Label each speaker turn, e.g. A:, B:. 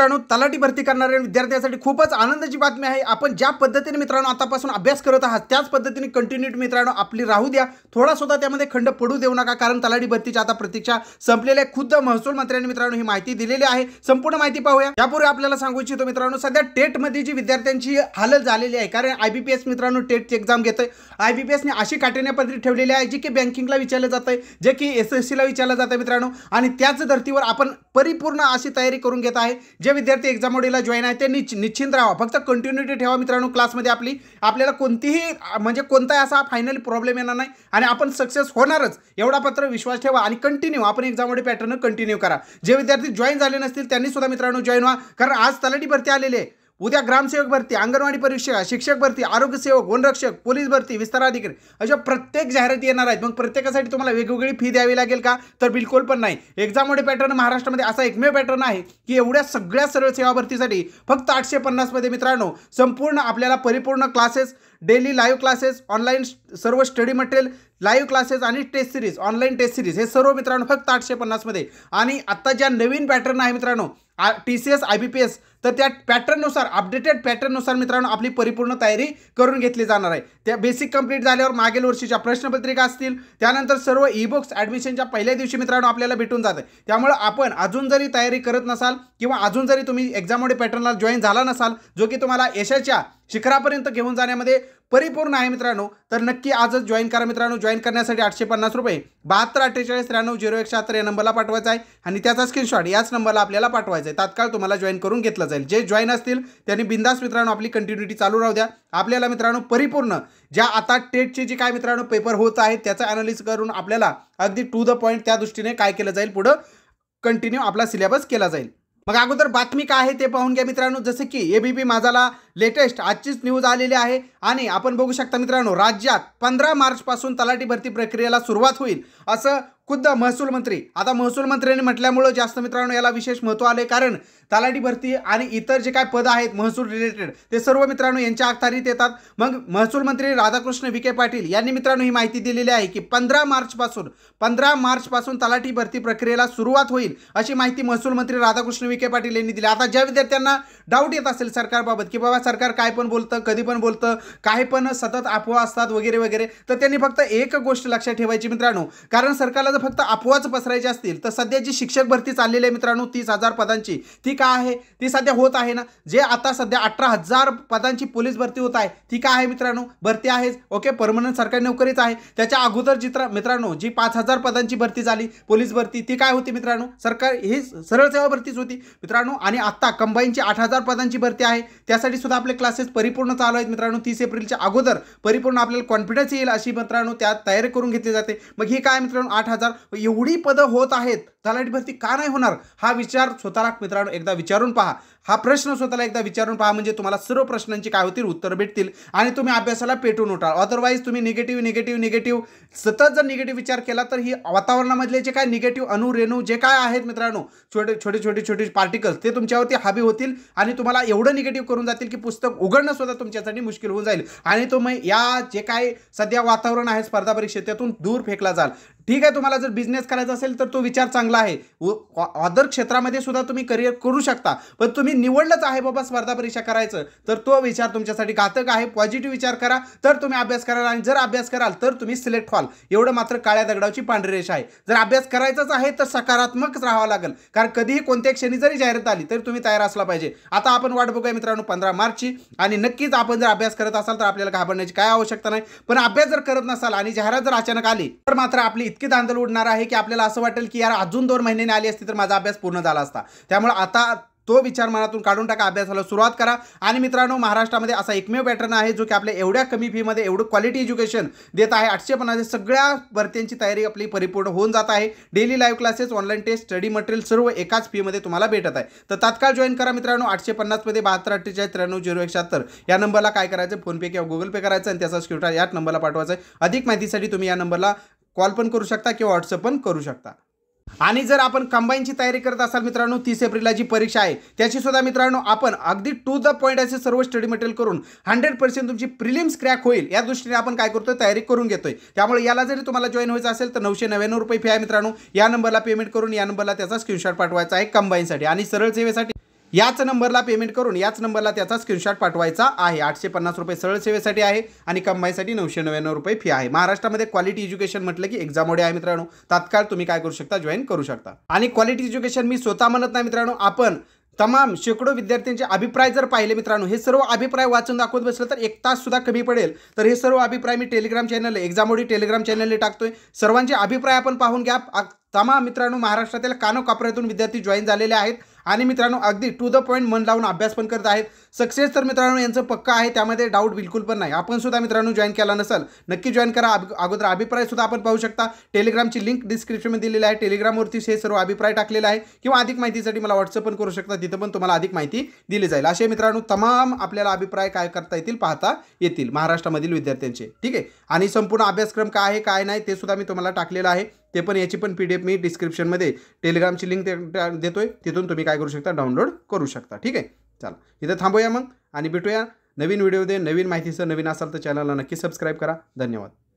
A: मित्रांनो तलाठी भरती करणाऱ्या विद्यार्थ्यांसाठी खूपच आनंदाची बातमी आहे आपण ज्या पद्धतीने मित्रांनो आतापासून अभ्यास करत आहात त्याच पद्धतीने कंटिन्यू मित्रांनो आपली राहू द्या थोडा सुद्धा त्यामध्ये खंड पडू देऊ नका कारण तलाठी भरतीची आता प्रतीक्षा संपलेल्या खुद्द महसूल मंत्र्यांनी मित्रांनो ही माहिती दिलेली आहे संपूर्ण माहिती पाहूया यापूर्वी आपल्याला सांगू इच्छितो मित्रांनो सध्या टेटमध्ये जी विद्यार्थ्यांची हालत झालेली आहे कारण आयबीपीएस मित्रांनो टेटची एक्झाम घेत आहे आयबीपीएसने अशी काटेने पद्धती ठेवलेली आहे जी की बँकिंगला विचारलं जातंय जे की एस एस सीला विचारलं मित्रांनो आणि त्याच धर्तीवर आपण परिपूर्ण अशी तयारी करून घेत आहे जे जे विद्यार्थी एक्झाम ओडीला जॉईन आहे ते निच निश्चिंत राहा फक्त कंटिन्युटी ठेवा मित्रांनो क्लासमध्ये आपली आपल्याला कोणतीही म्हणजे कोणताही असा फायनल प्रॉब्लेम येणार नाही आणि आपण सक्सेस होणारच एवढा पत्र विश्वास ठेवा आणि कंटिन्यू आपण ओडी पॅटर्न कंटिन्यू करा जे विद्यार्थी जॉईन झाले नसतील त्यांनी सुद्धा मित्रांनो जॉईन व्हा कारण आज तलाठी भरती आलेले आहे उद्या ग्रामसेवक भरती अंगणवाडी परीक्षा शिक्षक भरती आरोग्यसेवक वनरक्षक पोलीस भरती विस्ताराधिकारी अशा प्रत्येक जाहिराती येणार आहेत मग प्रत्येकासाठी तुम्हाला वेगवेगळी फी द्यावी लागेल का तर बिलकुल पण नाही एक्झाममध्ये पॅटर्न महाराष्ट्रामध्ये असा एकमेव पॅटर्न आहे की एवढ्या सगळ्या सरळ सेवा भरतीसाठी फक्त आठशे पन्नासमध्ये मित्रांनो संपूर्ण आपल्याला परिपूर्ण classes daily live classes online सर्व स्टडी मटेरियल लाईव्ह क्लासेस आणि test series online test series हे सर्व मित्रांनो फक्त आठशे पन्नासमध्ये आणि आत्ता ज्या नवीन पॅटर्न आहे मित्रांनो आ T C S I B P S तर त्या पॅटर्ननुसार अपडेटेड पॅटर्ननुसार मित्रांनो आपली परिपूर्ण तयारी करून घेतली जाणार आहे त्या बेसिक कंप्लीट झाल्यावर मागील वर्षीच्या प्रश्नपत्रिका असतील त्यानंतर सर्व ई बुक्स ॲडमिशनच्या पहिल्या दिवशी मित्रांनो आपल्याला भेटून जाते त्यामुळे आपण अजून जरी तयारी करत नसाल किंवा अजून जरी तुम्ही एक्झाममध्ये पॅटर्नला जॉईन झाला नसाल जो की तुम्हाला यशाच्या शिखरापर्यंत घेऊन जाण्यामध्ये परिपूर्ण आहे मित्रांनो तर नक्की आजच जॉईन करा मित्रांनो जॉईन करण्यासाठी आठशे पन्नास रुपये बहात्तर अठ्ठेचाळीस त्र्याण्णव झिरो एकशे या नंबरला पाठवायचा आहे आणि त्याचा स्क्रीनशॉट याच नंबरला आपल्याला पाठवायचा आहे तात्काळ तुम्हाला जॉईन करून घेतलं जे जॉईन असतील त्यांनी बिंदास मित्रांनो आपली कंटिन्युटी चालू राहू द्या आपल्याला मित्रांनो परिपूर्ण ज्या आता टेटचे जे काय मित्रांनो पेपर होत आहेत त्याचं अनालिस करून आपल्याला अगदी टू द पॉईंट त्या दृष्टीने काय केलं जाईल पुढं कंटिन्यू आपला सिलेबस केला जाईल मग अगोदर बातमी काय आहे ते पाहून घ्या मित्रांनो जसं की एबीपी माझाला लेटेस्ट आजचीच न्यूज आलेली आहे आणि आपण बघू शकता मित्रांनो राज्यात पंधरा मार्चपासून तलाठी भरती प्रक्रियेला सुरुवात होईल असं खुद्द महसूल मंत्री आता महसूल मंत्र्यांनी म्हटल्यामुळं जास्त मित्रांनो याला विशेष महत्त्व आले कारण तलाठी भरती आणि इतर जे काय पद आहेत महसूल रिलेटेड ते सर्व मित्रांनो यांच्या अखत्यारीत येतात मग महसूल मंत्री राधाकृष्ण विखे पाटील यांनी मित्रांनो ही माहिती दिलेली आहे की पंधरा मार्चपासून पंधरा मार्चपासून तलाठी भरती प्रक्रियेला सुरुवात होईल अशी माहिती महसूल मंत्री राधाकृष्ण विखे पाटील यांनी दिली आता ज्या विद्यार्थ्यांना डाऊट येत असेल सरकारबाबत की बाबा सरकार काय पण बोलतं कधी पण बोलतं काही पण सतत अफवा असतात वगैरे वगैरे तर त्यांनी फक्त एक गोष्ट लक्षात ठेवायची मित्रांनो कारण सरकारला जर फक्त अफवाच पसरायची असतील तर सध्या जी शिक्षक भरती चाललेली आहे मित्रांनो तीस हजार पदांची ती काय आहे ती सध्या होत आहे ना जे आता सध्या अठरा हजार पदांची पोलीस भरती होत आहे ती काय आहे मित्रांनो भरती आहेच ओके परमनंट सरकारी नोकरीच आहे त्याच्या अगोदर जित्र मित्रांनो जी पाच हजार पदांची भरती झाली पोलीस भरती ती काय होती मित्रांनो सरकार ही सरळ सेवा भरतीच होती मित्रांनो आणि आता कंबाईनची आठ हजार पदांची भरती आहे त्यासाठी सुद्धा आपले क्लासेस परिपूर्ण चालू आहेत मित्रांनो तीस एप्रिलच्या अगोदर परिपूर्ण आपल्याला कॉन्फिडन्स येईल अशी मित्रांनो त्यात तयारी करून घेतली जाते मग ही काय मित्रांनो आठ हजार एवढी पदं होत आहेत तलाठी भरती का नाही होणार हा विचार स्वतःला मित्रांनो एकदा विचारून पहा हा प्रश्न स्वतःला एकदा विचारून पहा म्हणजे तुम्हाला सर्व प्रश्नांची काय होतील उत्तर भेटतील आणि तुम्ही अभ्यासाला पेटून उठाल अदरवाईज तुम्ही निगेटिव्ह निगेटिव्ह निगेटिव्ह सतत जर निगेटिव्ह विचार केला तर ही वातावरणामधले जे काय निगेटिव्ह अणू रेणू जे काय आहेत मित्रांनो छोटे छोटे छोटे छोटे पार्टिकल्स ते तुमच्यावरती हावी होतील आणि तुम्हाला एवढं निगेटिव्ह करून जातील की पुस्तक उघडणं सुद्धा तुमच्यासाठी मुश्किल होऊन जाईल आणि तो मग या जे काय सध्या वातावरण आहे स्पर्धा परीक्षेत त्यातून दूर फेकला जाल ठीक आहे तुम्हाला जर बिझनेस करायचा असेल तर तो विचार चांगला आहे अदर क्षेत्रामध्ये सुद्धा तुम्ही करिअर करू शकता पण तुम्ही निवडलंच आहे बाबा स्पर्धा परीक्षा करायचं तर तो विचार तुमच्यासाठी घातक आहे पॉझिटिव्ह विचार करा तर तुम्ही अभ्यास कराल आणि जर अभ्यास कराल तर तुम्ही सिलेक्ट व्हाल एवढं मात्र काळ्या दगडावची पांढरी रेषा आहे जर अभ्यास करायचाच आहे तर सकारात्मकच राहावं लागेल कारण कधीही कोणत्या क्षणी जरी जाहिरात आली तरी तुम्ही तयार असला पाहिजे आता आपण वाट बघूया मित्रांनो पंधरा मार्चची आणि नक्कीच आपण जर अभ्यास करत असाल तर आपल्याला घाबरण्याची काय आवश्यकता नाही पण अभ्यास जर करत नसाल आणि जाहिरात जर अचानक आली तर मात्र आपली इतके दांदल उडणार आहे की आपल्याला असं वाटेल की यार अजून दोन महिन्याने आली असती तर माझा अभ्यास पूर्ण झाला असता त्यामुळे आता तो विचार मनातून काढून टाका अभ्यासाला सुरुवात करा आणि मित्रांनो महाराष्ट्रामध्ये असा एकमेव पॅटर्न आहे जो की आपल्या एवढ्या कमी फीमध्ये एवढं क्वालिटी एज्युकेशन देत आहे आठशे पन्नास सगळ्या भरत्यांची तयारी आपली परिपूर्ण होऊन जात आहे daily live classes online test study material सर्व एकाच फीमध्ये तुम्हाला भेटत आहे तर तात्काळ जॉईन करा मित्रांनो आठशे पन्नासमध्ये बहात्तर अठ्ठेचाळीस त्र्याण्णव झिरो शहात्तर या नंबरला काय करायचं फोनपे किंवा गुगल पे करायचं आणि त्याचा स्क्रिप्ट याच नंबरला पाठवायचा आहे अधिक माहितीसाठी तुम्ही या नंबरला कॉल पण करू शकता किंवा व्हॉट्सअप पण करू शकता आणि जर आपण कंबाईनची तयारी करत असाल मित्रांनो तीस एप्रिलला जी परीक्षा आहे त्याची सुद्धा मित्रांनो आपण अगदी टू द पॉईंट असे सर्व स्टडी मटेरियल करून हंड्रेड पर्सेंट तुमची प्रिलिम्स क्रॅक होईल या दृष्टीने आपण काय करतोय तयारी करून घेतोय त्यामुळे याला जरी तुम्हाला जॉईन व्हायचं असेल तर नऊशे नव्याण्णव रुपये फी आहे मित्रांनो या नंबरला पेमेंट करून या नंबरला त्याचा स्क्रीनशॉट पाठवायचा आहे कंबाईनसाठी आणि सरळ सेवेसाठी याच नंबरला पेमेंट करून याच नंबरला त्याचा स्क्रीनशॉट पाठवायचा आहे आठशे पन्नास रुपये सरळ सेवेसाठी आहे आणि कमाईसाठी नऊशे नव्याण्णव रुपये फी आहे महाराष्ट्रामध्ये क्वालिटी एज्युकेशन म्हटलं की एक्झामोडे आहे मित्रांनो तात्काळ तुम्ही काय करू शकता जॉईन करू शकता आणि क्वालिटी एज्युकेशन मी स्वतः म्हणत नाही मित्रांनो आपण तमाम शेकडो विद्यार्थ्यांचे अभिप्राय जर पाहिले मित्रांनो हे सर्व अभिप्राय वाचून दाखवत बसलं तर एक तास सुद्धा कमी पडेल तर हे सर्व अभिप्राय मी टेलिग्राम चॅनल एक्झामोडी टेलिग्राम चॅनलने टाकतोय सर्वांचे अभिप्राय आपण पाहून घ्या तमाम मित्रांनो महाराष्ट्रातील कानो कानोकापऱ्यातून विद्यार्थी जॉईन झालेले आहेत आणि मित्रांनो अगदी टू द पॉईंट मन लावून अभ्यास पण करत आहेत सक्सेस तर मित्रांनो यांचं पक्का आहे त्यामध्ये डाऊट बिलकुल पण नाही आपण सुद्धा मित्रांनो जॉईन केला नसेल नक्की जॉईन करा अगोदर अभिप्राय सुद्धा आपण पाहू शकता टेलिग्रामची लिंक डिस्क्रिप्शनमध्ये दिलेली आहे टेलिग्रामवरती हे सर्व अभिप्राय टाकलेला आहे किंवा अधिक माहितीसाठी मला व्हॉट्सअप पण करू शकता तिथं पण तुम्हाला अधिक माहिती दिली जाईल असे मित्रांनो तमाम आपल्याला अभिप्राय काय करता येतील पाहता येतील महाराष्ट्रामधील विद्यार्थ्यांचे ठीक आहे आणि संपूर्ण अभ्यासक्रम काय आहे काय नाही ते सुद्धा मी तुम्हाला टाकलेलं आहे ते पण याची पण पी डी एफ मी डिस्क्रिप्शनमध्ये टेलिग्रामची लिंक देतोय तिथून तुम्ही काय करू शकता डाउनलोड करू शकता ठीक आहे चला इथं थांबूया मग आणि भेटूया नवीन व्हिडिओमध्ये नवीन माहितीसह नवीन असाल तर चॅनलला नक्की सबस्क्राईब करा धन्यवाद